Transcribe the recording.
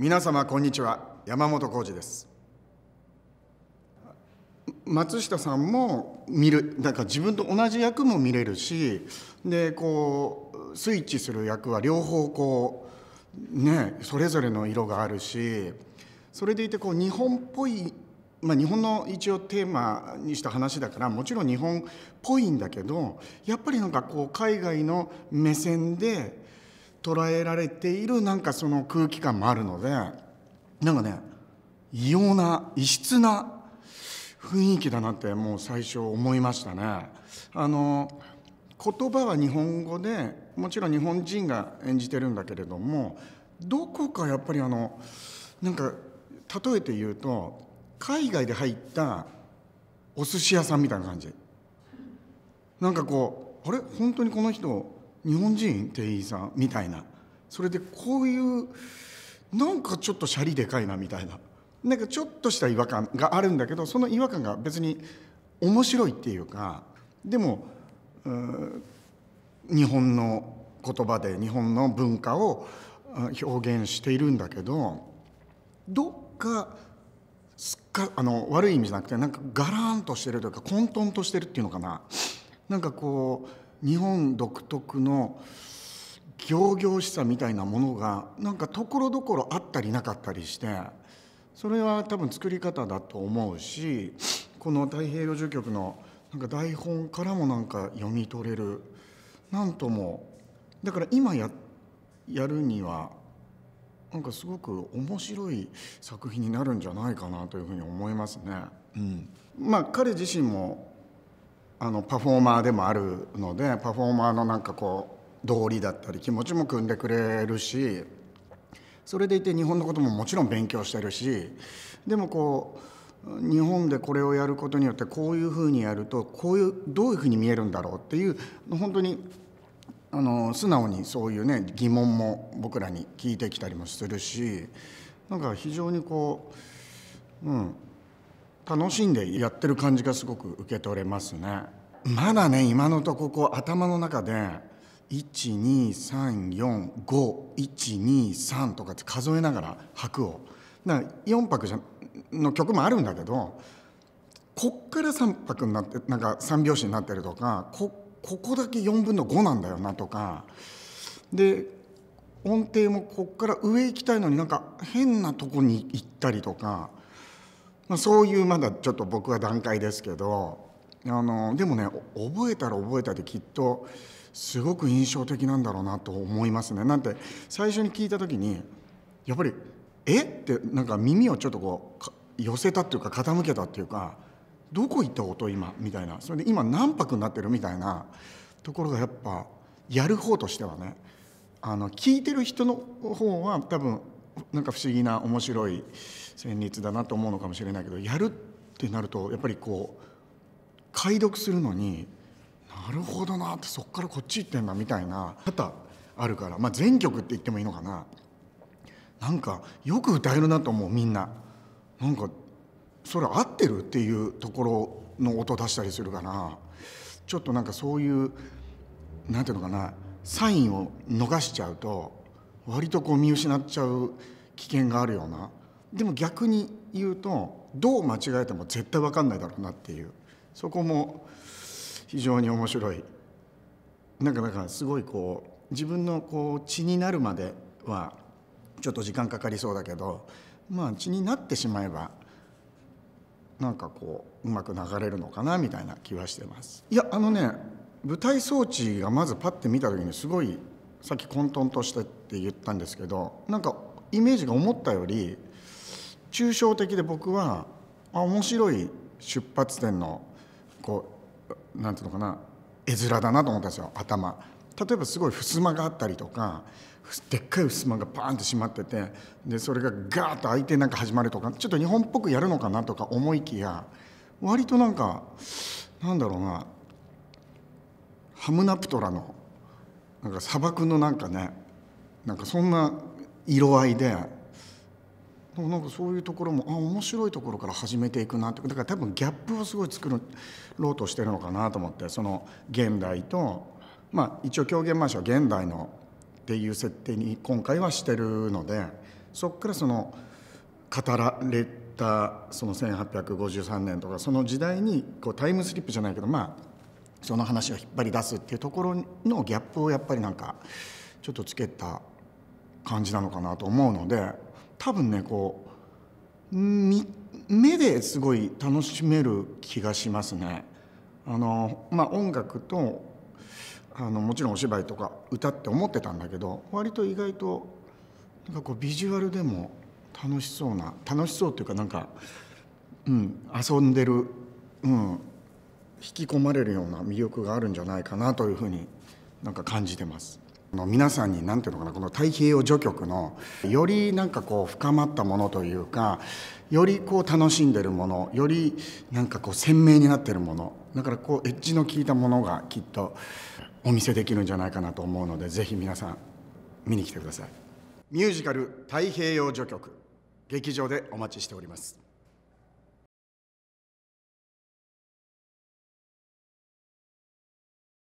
皆様こんにちは山本浩二です松下さんも見るなんか自分と同じ役も見れるしでこうスイッチする役は両方こうねそれぞれの色があるしそれでいてこう日本っぽい、まあ、日本の一応テーマにした話だからもちろん日本っぽいんだけどやっぱりなんかこう海外の目線で捉えられているなんかその空気感もあるのでなんかね異様な異質な雰囲気だなってもう最初思いましたね。あの言葉は日本語でもちろん日本人が演じてるんだけれどもどこかやっぱりあのなんか例えて言うと海外で入ったお寿司屋さんみたいな感じなんかこうあれ本当にこの人日本人店員さんみたいなそれでこういうなんかちょっとシャリでかいなみたいななんかちょっとした違和感があるんだけどその違和感が別に面白いっていうかでも日本の言葉で日本の文化を表現しているんだけどどっかすっかあの悪い意味じゃなくてなんかガラーンとしてるというか混沌としてるっていうのかななんかこう日本独特の仰々しさみたいなものがなんかところどころあったりなかったりしてそれは多分作り方だと思うしこの太平洋住局のなんか台本からもなんか読み取れるなんともだから今ややるにはなんかすごく面白い作品になるんじゃないかなというふうに思いますね。うん、まあ彼自身もあのパフォーマーでもあるのでパフォーマーのなんかこう道理だったり気持ちも汲んでくれるしそれでいて日本のことももちろん勉強してるしでもこう日本でこれをやることによってこういうふうにやるとこういうどういうふうに見えるんだろうっていう本当にあの素直にそういうね疑問も僕らに聞いてきたりもするしなんか非常にこううん楽しんでやってる感じがすごく受け取れますねまだね今のとここ頭の中で1 2 3 4 5 1 2 3とかって数えながら拍をだから4拍じゃの曲もあるんだけどこっから3拍になってなんか3拍子になってるとかこここだけ4分の5なんだよなとかで音程もこっから上行きたいのになんか変なとこに行ったりとかまあ、そういうまだちょっと僕は段階ですけどあのでもね覚えたら覚えたできっとすごく印象的なんだろうなと思いますね。なんて最初に聞いた時にやっぱり「えっ?」てなんか耳をちょっとこう寄せたっていうか傾けたっていうか「どこ行った音今」みたいなそれで今何泊になってるみたいなところがやっぱやる方としてはねあの聞いてる人の方は多分なんか不思議な面白い旋律だなと思うのかもしれないけどやるってなるとやっぱりこう解読するのになるほどなってそっからこっち行ってんだみたいな多々あるから、まあ、全曲って言ってもいいのかななんかよく歌えるなと思うみんななんかそれ合ってるっていうところの音出したりするかなちょっとなんかそういう何て言うのかなサインを逃しちゃうと割とこう見失っちゃう危険があるようなでも逆に言うとどう間違えても絶対分かんないだろうなっていうそこも非常に面白いなんかだからすごいこう自分のこう血になるまではちょっと時間かかりそうだけどまあ血になってしまえばなんかこううまく流れるのかなみたいな気はしてます。いやあのね舞台装置がまずパッて見た時にすごいさっき混沌としてって言ったんですけどなんかイメージが思ったより抽象的で僕はあ面白い出発点のこうなんていうのかな絵面だなと思ったんですよ頭。例えばすごい襖があったりとかでっかい襖がパーンって閉まっててでそれがガーッと開いてなんか始まるとかちょっと日本っぽくやるのかなとか思いきや割となんかなんだろうなハムナプトラのなんか砂漠のなんかねなんかそんな色合いでなんかそういうところもあ面白いところから始めていくなってだから多分ギャップをすごい作ろうとしてるのかなと思ってその現代とまあ一応狂言ョしは現代のっていう設定に今回はしてるのでそっからその語られたその1853年とかその時代にこうタイムスリップじゃないけどまあその話を引っ張り出すっていうところのギャップをやっぱりなんかちょっとつけた感じなのかなと思うので多分ねこう目ですごい楽しめる気がしますね。あのまあ、音楽とあのもちろんお芝居とか歌って思ってたんだけど割と意外となんかこうビジュアルでも楽しそうな楽しそうっていうかなんか、うん、遊んでる、うん、引き込まれるような魅力があるんじゃないかなというふうになんか感じてます。の皆さんに何ていうのかなこの太平洋序曲のよりなんかこう深まったものというかよりこう楽しんでるものよりなんかこう鮮明になってるものだからこうエッジの効いたものがきっとお見せできるんじゃないかなと思うのでぜひ皆さん見に来てくださいミュージカル「太平洋序曲」劇場でお待ちしております